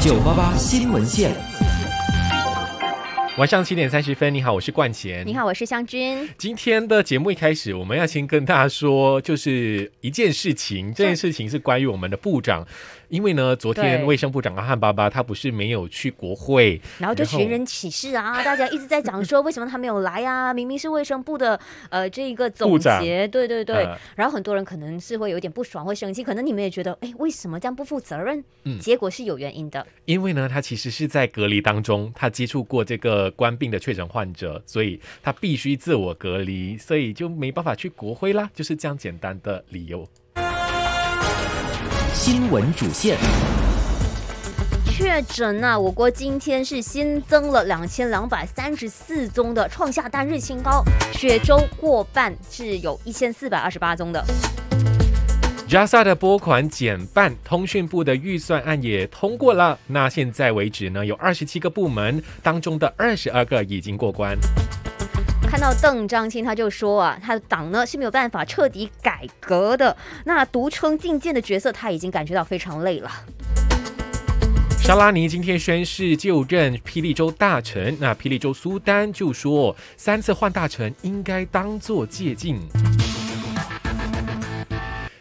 九八八新闻线，晚上七点三十分，你好，我是冠贤，你好，我是香君。今天的节目一开始，我们要先跟大家说，就是一件事情，这件事情是关于我们的部长。因为呢，昨天卫生部长阿汉巴巴他不是没有去国会，然后就寻人启事啊，大家一直在讲说为什么他没有来啊？明明是卫生部的呃这一个总结，对对对，然后很多人可能是会有点不爽，会生气，可能你们也觉得哎为什么这样不负责任？结果是有原因的，因为呢他其实是在隔离当中，他接触过这个官病的确诊患者，所以他必须自我隔离，所以就没办法去国会啦，就是这样简单的理由。新闻主线，确诊啊！我国今天是新增了两千两百三十四宗的，创下单日新高，雪州过半是有一千四百二十八宗的。加萨的拨款减半，通讯部的预算案也通过了。那现在为止呢，有二十七个部门当中的二十二个已经过关。看到邓章青，他就说啊，他的党呢是没有办法彻底改革的。那独撑进谏的角色，他已经感觉到非常累了。沙拉尼今天宣誓就任霹雳州大臣，那霹雳州苏丹就说，三次换大臣应该当做借镜。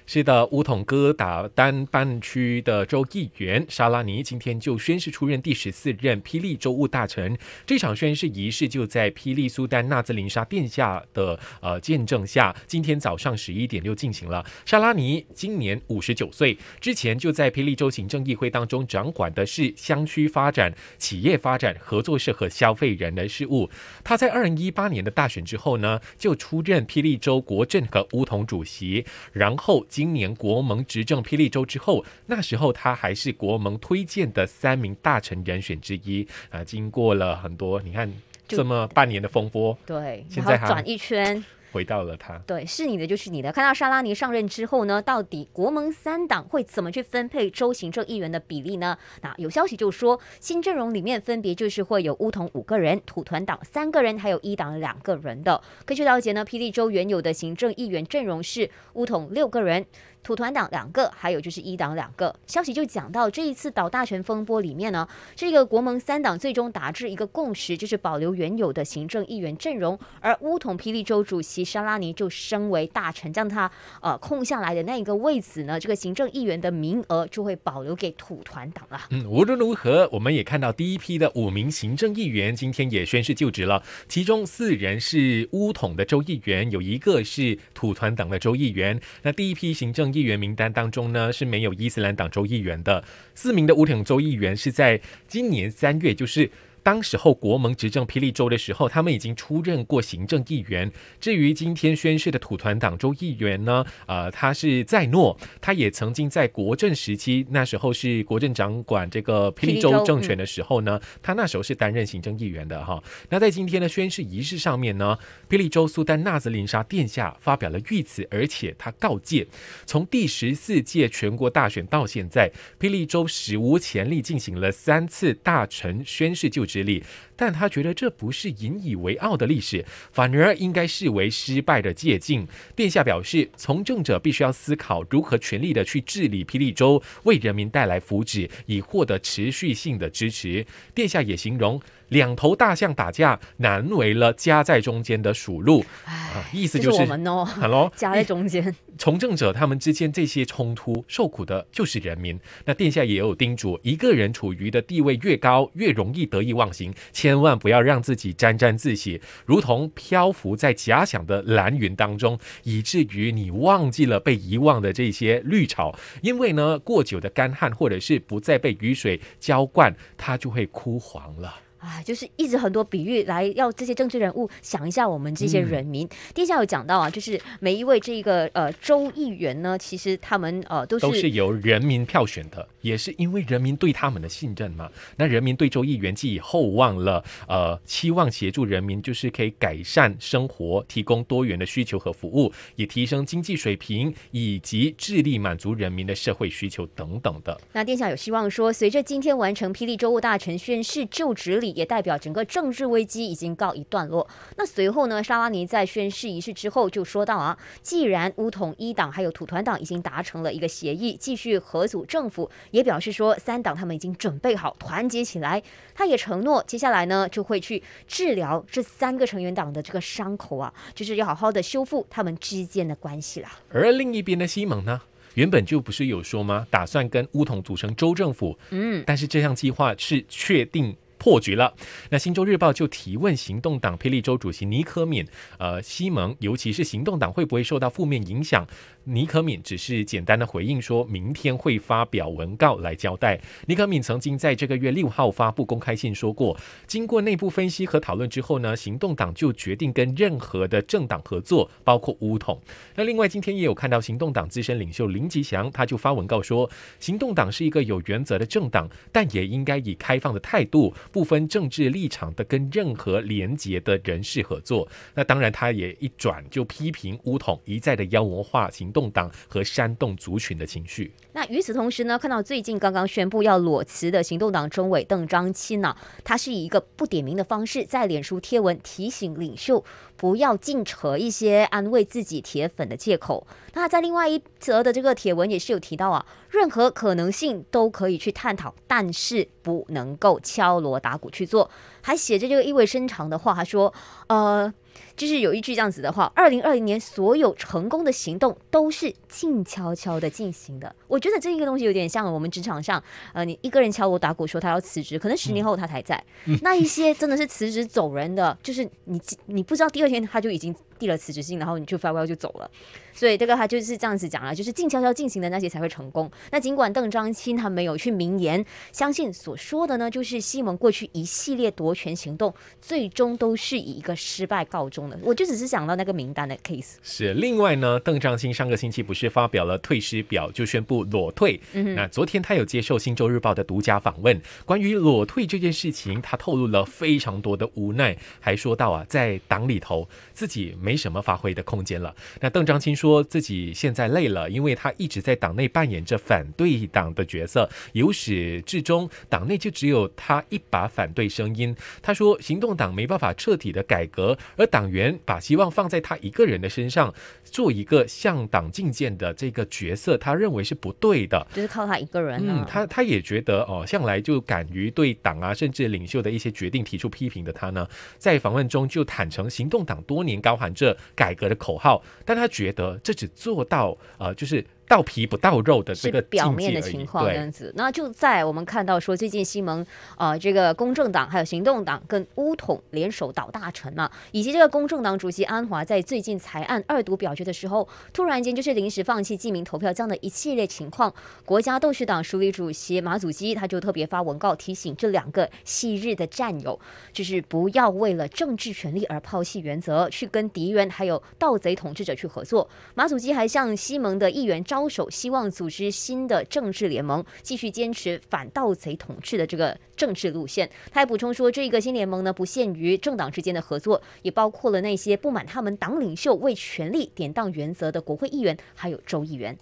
是的，乌统哥打丹半区的州议员沙拉尼今天就宣誓出任第十四任霹雳州务大臣。这场宣誓仪式就在霹雳苏丹纳兹林沙殿下的呃见证下，今天早上十一点就进行了。沙拉尼今年五十九岁，之前就在霹雳州行政议会当中掌管的是乡区发展、企业发展、合作社和消费人的事务。他在二零一八年的大选之后呢，就出任霹雳州国政和乌统主席，然后。今年国盟执政霹雳州之后，那时候他还是国盟推荐的三名大臣人选之一啊。经过了很多，你看这么半年的风波，对，现在转一圈。回到了他，对，是你的就是你的。看到沙拉尼上任之后呢，到底国盟三党会怎么去分配州行政议员的比例呢？那有消息就说新阵容里面分别就是会有乌统五个人、土团党三个人，还有一党两个人的。根据了解呢，霹雳州原有的行政议员阵容是乌统六个人。土团党两个，还有就是一党两个。消息就讲到这一次倒大权风波里面呢，这个国盟三党最终达致一个共识，就是保留原有的行政议员阵容，而乌统霹雳州主席沙拉尼就升为大臣，将他呃空下来的那一个位子呢，这个行政议员的名额就会保留给土团党了。嗯，无论如何，我们也看到第一批的五名行政议员今天也宣誓就职了，其中四人是乌统的州议员，有一个是土团党的州议员。那第一批行政议员名单当中呢，是没有伊斯兰党州议员的。四名的乌党州议员是在今年三月，就是。当时候国盟执政霹雳州的时候，他们已经出任过行政议员。至于今天宣誓的土团党州议员呢，呃，他是在诺，他也曾经在国政时期，那时候是国政掌管这个霹雳州政权的时候呢，他那时候是担任行政议员的哈。那在今天的宣誓仪式上面呢，霹雳州苏丹纳兹林沙殿下发表了御词，而且他告诫，从第十四届全国大选到现在，霹雳州史无前例进行了三次大臣宣誓就职。实力，但他觉得这不是引以为傲的历史，反而应该视为失败的借鉴。殿下表示，从政者必须要思考如何全力的去治理霹雳州，为人民带来福祉，以获得持续性的支持。殿下也形容。两头大象打架，难为了夹在中间的鼠鹿。哎，意思就是我们喏，夹在中间。从政者他们之间这些冲突，受苦的就是人民。那殿下也有叮嘱，一个人处于的地位越高，越容易得意忘形，千万不要让自己沾沾自喜，如同漂浮在假想的蓝云当中，以至于你忘记了被遗忘的这些绿草，因为呢，过久的干旱或者是不再被雨水浇灌，它就会枯黄了。啊，就是一直很多比喻来要这些政治人物想一下我们这些人民。殿下有讲到啊，就是每一位这个呃州议员呢，其实他们呃都是都是由人民票选的，也是因为人民对他们的信任嘛。那人民对州议员寄予厚望了，呃，期望协助人民就是可以改善生活，提供多元的需求和服务，也提升经济水平以及致力满足人民的社会需求等等的。那殿下有希望说，随着今天完成霹雳州务大臣宣誓就职礼。也代表整个政治危机已经告一段落。那随后呢，沙拉尼在宣誓仪式之后就说到啊，既然乌统一党还有土团党已经达成了一个协议，继续合组政府，也表示说三党他们已经准备好团结起来。他也承诺接下来呢就会去治疗这三个成员党的这个伤口啊，就是要好好的修复他们之间的关系啦。而另一边的西蒙呢，原本就不是有说吗？打算跟乌统组成州政府，嗯，但是这项计划是确定。破局了。那《新洲日报》就提问行动党霹雳州主席尼可敏，呃，西蒙，尤其是行动党会不会受到负面影响？尼可敏只是简单的回应，说明天会发表文告来交代。尼可敏曾经在这个月六号发布公开信说过，经过内部分析和讨论之后呢，行动党就决定跟任何的政党合作，包括乌统。那另外今天也有看到行动党资深领袖林吉祥，他就发文告说，行动党是一个有原则的政党，但也应该以开放的态度。不分政治立场的跟任何廉洁的人士合作，那当然他也一转就批评乌统一再的妖魔化行动党和煽动族群的情绪。那与此同时呢，看到最近刚刚宣布要裸辞的行动党中委邓章钦呢，他是以一个不点名的方式在脸书贴文提醒领袖。不要净扯一些安慰自己铁粉的借口。那在另外一则的这个帖文也是有提到啊，任何可能性都可以去探讨，但是不能够敲锣打鼓去做。还写着这个意味深长的话，他说：“呃。”就是有一句这样子的话：，二零二零年所有成功的行动都是静悄悄的进行的。我觉得这一个东西有点像我们职场上，呃，你一个人敲锣打鼓说他要辞职，可能十年后他才在。那一些真的是辞职走人的，就是你你不知道第二天他就已经。递了辞职信，然后你就发飙就走了，所以这个他就是这样子讲了，就是静悄悄进行的那些才会成功。那尽管邓章钦他没有去明言，相信所说的呢，就是西蒙过去一系列夺权行动，最终都是以一个失败告终的。我就只是想到那个名单的 case。是另外呢，邓章钦上个星期不是发表了退师表，就宣布裸退。嗯，那昨天他有接受《新洲日报》的独家访问，关于裸退这件事情，他透露了非常多的无奈，还说到啊，在党里头自己。没什么发挥的空间了。那邓章清说自己现在累了，因为他一直在党内扮演着反对党的角色，由始至终，党内就只有他一把反对声音。他说，行动党没办法彻底的改革，而党员把希望放在他一个人的身上，做一个向党进谏的这个角色，他认为是不对的，就是靠他一个人。嗯，他他也觉得哦，向来就敢于对党啊，甚至领袖的一些决定提出批评的他呢，在访问中就坦诚，行动党多年高喊。这改革的口号，但他觉得这只做到，呃，就是。到皮不到肉的这个表面的情况，这样子。那就在我们看到说，最近西蒙啊，这个公正党还有行动党跟乌统联手倒大臣嘛，以及这个公正党主席安华在最近裁案二读表决的时候，突然间就是临时放弃记名投票这样的一系列情况。国家斗士党署理主席马祖基他就特别发文告提醒这两个昔日的战友，就是不要为了政治权利而抛弃原则，去跟敌人还有盗贼统治者去合作。马祖基还向西蒙的议员招。高手希望组织新的政治联盟，继续坚持反盗贼统治的这个政治路线。他还补充说，这个新联盟呢，不限于政党之间的合作，也包括了那些不满他们党领袖为权力典当原则的国会议员，还有州议员。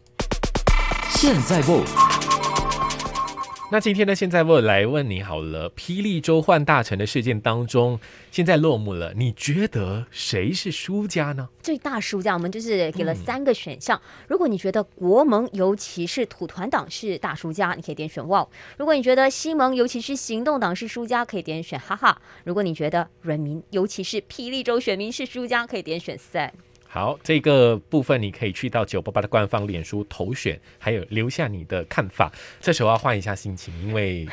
现在不。那今天呢？现在我来问你好了，霹雳州换大臣的事件当中，现在落幕了。你觉得谁是输家呢？最大输家，我们就是给了三个选项。如果你觉得国盟，尤其是土团党是大输家，你可以点选“哇”；如果你觉得西盟，尤其是行动党是输家，可以点选“哈哈”；如果你觉得人民，尤其是霹雳州选民是输家，可以点选“赛。好，这个部分你可以去到九八八的官方脸书投选，还有留下你的看法。这时候要换一下心情，因为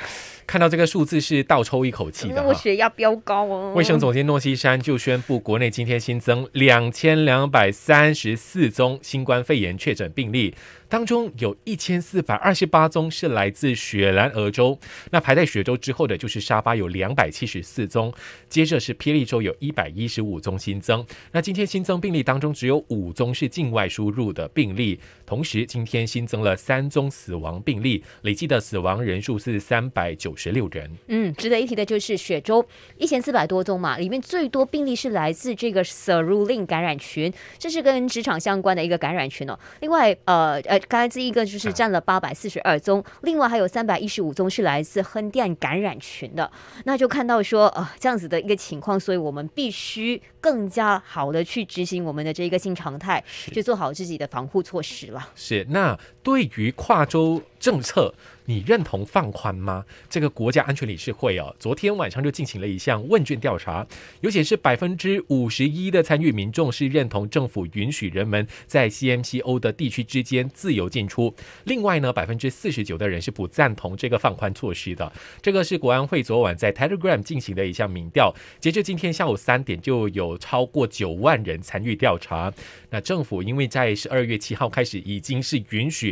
看到这个数字是倒抽一口气的，我血压飙高哦。卫生总监诺西山就宣布，国内今天新增两千两百三十四宗新冠肺炎确诊病例。当中有一千四百二十八宗是来自雪兰莪州，那排在雪州之后的就是沙巴有两百七十四宗，接着是霹雳州有一百一十五宗新增。那今天新增病例当中只有五宗是境外输入的病例，同时今天新增了三宗死亡病例，累计的死亡人数是三百九十六人。嗯，值得一提的就是雪州一千四百多宗嘛，里面最多病例是来自这个 s e r u l i n 感染群，这是跟职场相关的一个感染群哦。另外，呃呃。刚才这一个就是占了八百四十二宗，另外还有三百一十五宗是来自亨店感染群的，那就看到说啊这样子的一个情况，所以我们必须更加好的去执行我们的这一个新常态，去做好自己的防护措施了。是那。对于跨州政策，你认同放宽吗？这个国家安全理事会哦，昨天晚上就进行了一项问卷调查，有显示百分之五十一的参与民众是认同政府允许人们在 CMCO 的地区之间自由进出。另外呢，百分之四十九的人是不赞同这个放宽措施的。这个是国安会昨晚在 Telegram 进行的一项民调，截至今天下午三点，就有超过九万人参与调查。那政府因为在十二月七号开始已经是允许。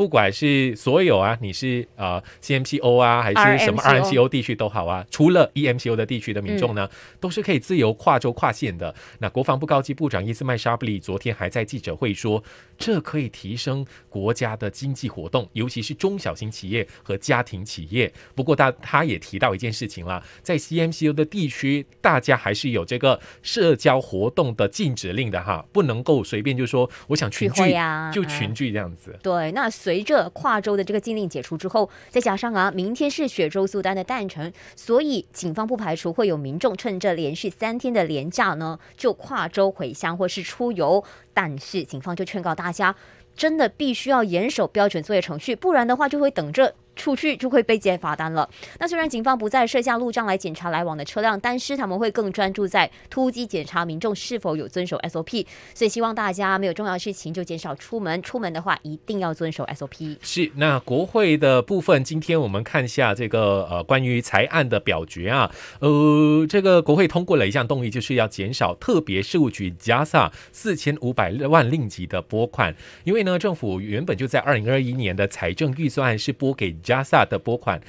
不管是所有啊，你是呃 C M C O 啊，还是什么 R M C O 地区都好啊，除了 E M C O 的地区的民众呢，都是可以自由跨州跨县的。那国防部高级部长伊斯麦沙布里昨天还在记者会说，这可以提升国家的经济活动，尤其是中小型企业和家庭企业。不过他他也提到一件事情啦，在 C M C O 的地区，大家还是有这个社交活动的禁止令的哈，不能够随便就说我想群聚就群聚这样子。对，那随。随着跨州的这个禁令解除之后，再加上啊，明天是雪州苏丹的诞辰，所以警方不排除会有民众趁着连续三天的连假呢，就跨州回乡或是出游。但是警方就劝告大家，真的必须要严守标准作业程序，不然的话就会等着。出去就会被接罚单了。那虽然警方不再设下路障来检查来往的车辆，但是他们会更专注在突击检查民众是否有遵守 SOP。所以希望大家没有重要的事情就减少出门，出门的话一定要遵守 SOP。是。那国会的部分，今天我们看一下这个呃关于财案的表决啊。呃，这个国会通过了一项动议，就是要减少特别事务局 JSA 四千五百万令吉的拨款，因为呢政府原本就在二零二一年的财政预算案是拨给。加萨的拨款。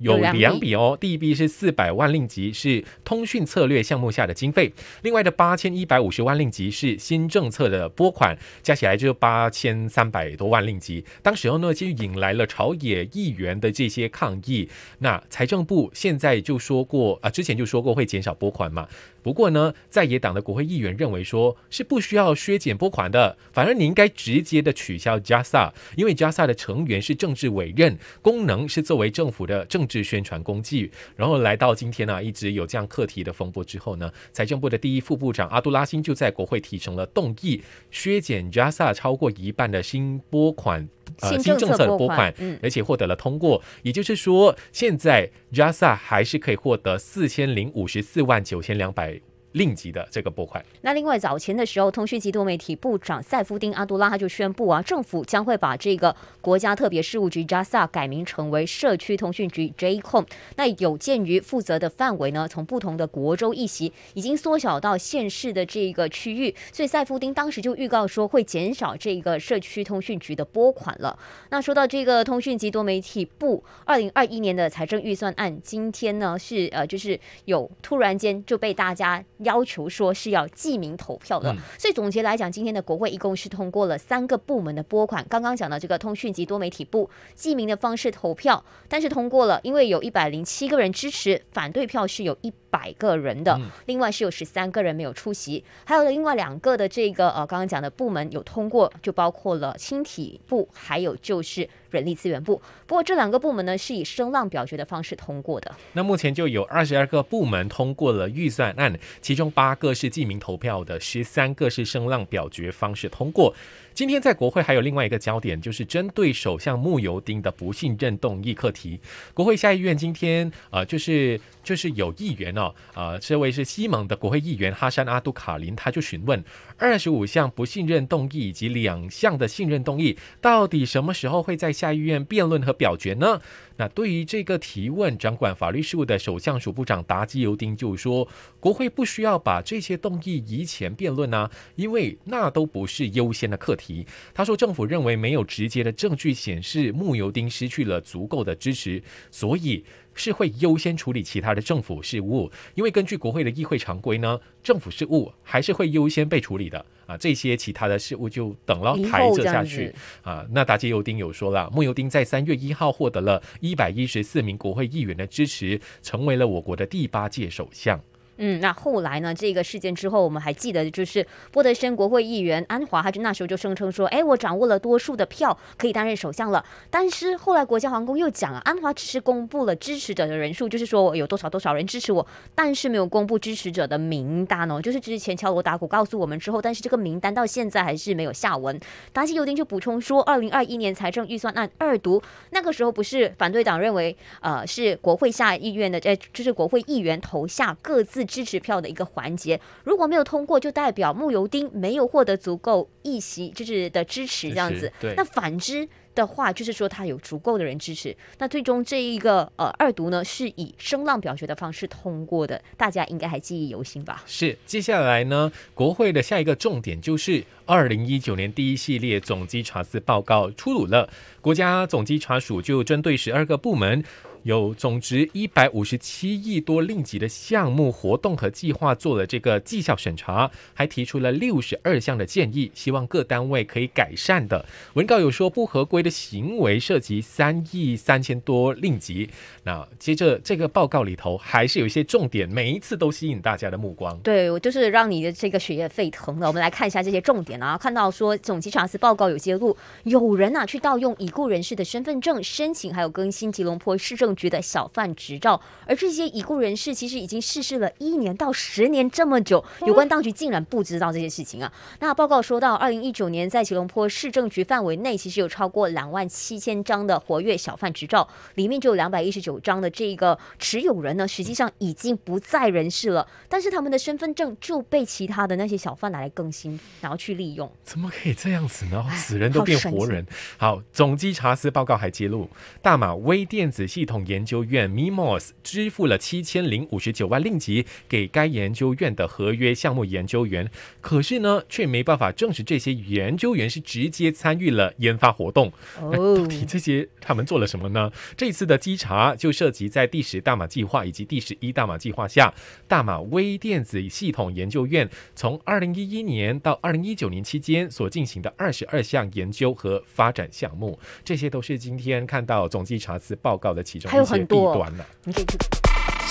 有两笔哦，第一笔是四百万令吉，是通讯策略项目下的经费；另外的八千一百五十万令吉是新政策的拨款，加起来就八千三百多万令吉。当时候呢，就引来了朝野议员的这些抗议。那财政部现在就说过啊，之前就说过会减少拨款嘛。不过呢，在野党的国会议员认为说，是不需要削减拨款的，反而你应该直接的取消加萨，因为加萨的成员是政治委任，功能是作为政府的政。是宣传工具，然后来到今天呢，一直有这样课题的风波之后呢，财政部的第一副部长阿杜拉辛就在国会提成了动议，削减 Jasa 超过一半的新拨款，呃，新政策的拨款，而且获得了通过。也就是说，现在 Jasa 还是可以获得四千零五十四万九千两百。另级的这个拨款。那另外早前的时候，通讯及多媒体部长塞夫丁阿杜拉他就宣布啊，政府将会把这个国家特别事务局 JSA 改名成为社区通讯局 JCOM。那有鉴于负责的范围呢，从不同的国州一席已经缩小到县市的这个区域，所以塞夫丁当时就预告说会减少这个社区通讯局的拨款了。那说到这个通讯及多媒体部二零二一年的财政预算案，今天呢是呃就是有突然间就被大家。要求说是要记名投票的，所以总结来讲，今天的国会一共是通过了三个部门的拨款。刚刚讲到这个通讯及多媒体部，记名的方式投票，但是通过了，因为有一百零七个人支持，反对票是有一百个人的，另外是有十三个人没有出席，还有另外两个的这个呃刚刚讲的部门有通过，就包括了轻体部，还有就是。人力资源部，不过这两个部门呢，是以声浪表决的方式通过的。那目前就有二十二个部门通过了预算案，其中八个是记名投票的，十三个是声浪表决方式通过。今天在国会还有另外一个焦点，就是针对首相穆尤丁的不信任动议课题。国会下议院今天，呃，就是就是有议员哦，啊，这位是西蒙的国会议员哈山阿杜卡林，他就询问二十五项不信任动议以及两项的信任动议，到底什么时候会在下议院辩论和表决呢？那对于这个提问，掌管法律事务的首相署部长达基尤丁就说，国会不需要把这些动议移前辩论啊，因为那都不是优先的课题。题，他说政府认为没有直接的证据显示穆尤丁失去了足够的支持，所以是会优先处理其他的政府事务。因为根据国会的议会常规呢，政府事务还是会优先被处理的啊。这些其他的事务就等了台这下去啊。那达杰尤丁有说了，穆尤丁在三月一号获得了一百一十四名国会议员的支持，成为了我国的第八届首相。嗯，那后来呢？这个事件之后，我们还记得就是波德森国会议员安华，他就那时候就声称说：“哎，我掌握了多数的票，可以担任首相了。”但是后来国家皇宫又讲啊，安华只是公布了支持者的人数，就是说我有多少多少人支持我，但是没有公布支持者的名单哦。就是之前敲锣打鼓告诉我们之后，但是这个名单到现在还是没有下文。达西尤丁就补充说，二零二一年财政预算案二读那个时候，不是反对党认为呃是国会下议院的，哎，就是国会议员投下各自。支持票的一个环节，如果没有通过，就代表木尤丁没有获得足够一席就是的支持，这样子。那反之的话，就是说他有足够的人支持。那最终这一个呃二读呢，是以声浪表决的方式通过的，大家应该还记忆犹新吧？是。接下来呢，国会的下一个重点就是二零一九年第一系列总稽查司报告出炉了，国家总稽查署就针对十二个部门。有总值一百五十七亿多令吉的项目活动和计划做了这个绩效审查，还提出了六十二项的建议，希望各单位可以改善的。文告有说不合规的行为涉及三亿三千多令吉。那接着这个报告里头还是有一些重点，每一次都吸引大家的目光。对，我就是让你的这个血液沸腾的。我们来看一下这些重点啊，看到说总稽查司报告有揭露，有人呐去盗用已故人士的身份证申请，还有更新吉隆坡市政。局的小贩执照，而这些已故人士其实已经逝世了一年到十年这么久，有关当局竟然不知道这些事情啊！那报告说到，二零一九年在吉隆坡市政局范围内，其实有超过两万七千张的活跃小贩执照，里面就有两百一十九张的这个持有人呢，实际上已经不在人世了，但是他们的身份证就被其他的那些小贩拿来更新，然后去利用，怎么可以这样子呢？死人都变活人？好，总稽查司报告还揭露，大马微电子系统。研究院 MIMOS 支付了七千零五十九万令吉给该研究院的合约项目研究员，可是呢，却没办法证实这些研究员是直接参与了研发活动。哦，到底这些他们做了什么呢？这次的稽查就涉及在第十大马计划以及第十一大马计划下，大马微电子系统研究院从二零一一年到二零一九年期间所进行的二十二项研究和发展项目，这些都是今天看到总稽查资报告的其中。还有很多，你可以去。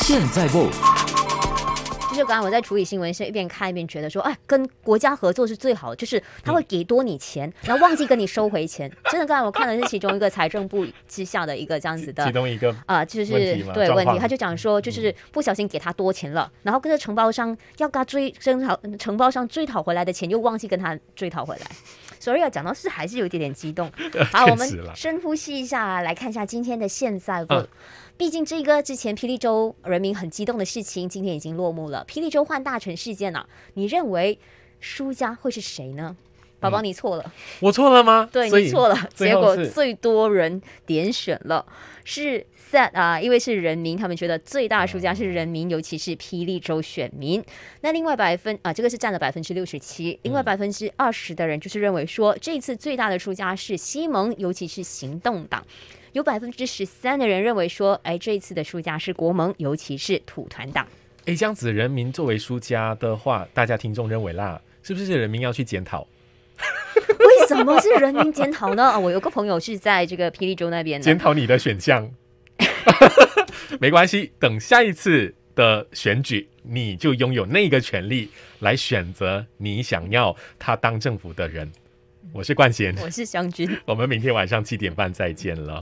现在不，就是刚刚我在处理新闻，是一边看一边觉得说，哎，跟国家合作是最好，的，就是他会给多你钱，然后忘记跟你收回钱。真的，刚才我看的是其中一个财政部之下的一个这样子的，其中一个啊，就是对问题，他就讲说，就是不小心给他多钱了，然后跟着承包商要跟他追争讨，承包商追讨回来的钱又忘记跟他追讨回来。，sorry，要讲到是，还是有一点点激动。好，我们深呼吸一下，来看一下今天的现在。我，毕竟这个之前霹雳州人民很激动的事情，今天已经落幕了。霹雳州换大臣事件呢？你认为输家会是谁呢？宝宝，你错了。我错了吗？对，你错了。结果最多人点选了是 set 啊，因为是人民，他们觉得最大的输家是人民，尤其是霹雳州选民。那另外百分啊，这个是占了百分之六十七，另外百分之二十的人就是认为说，这次最大的输家是西蒙，尤其是行动党。有百分之十三的人认为说，哎，这一次的输家是国盟，尤其是土团党。哎，这样子人民作为输家的话，大家听众认为啦，是不是人民要去检讨？怎么是人民检讨呢？我有个朋友是在这个霹雳州那边检讨你的选项，没关系，等下一次的选举，你就拥有那个权利来选择你想要他当政府的人。我是冠贤，我是湘君，我们明天晚上七点半再见了。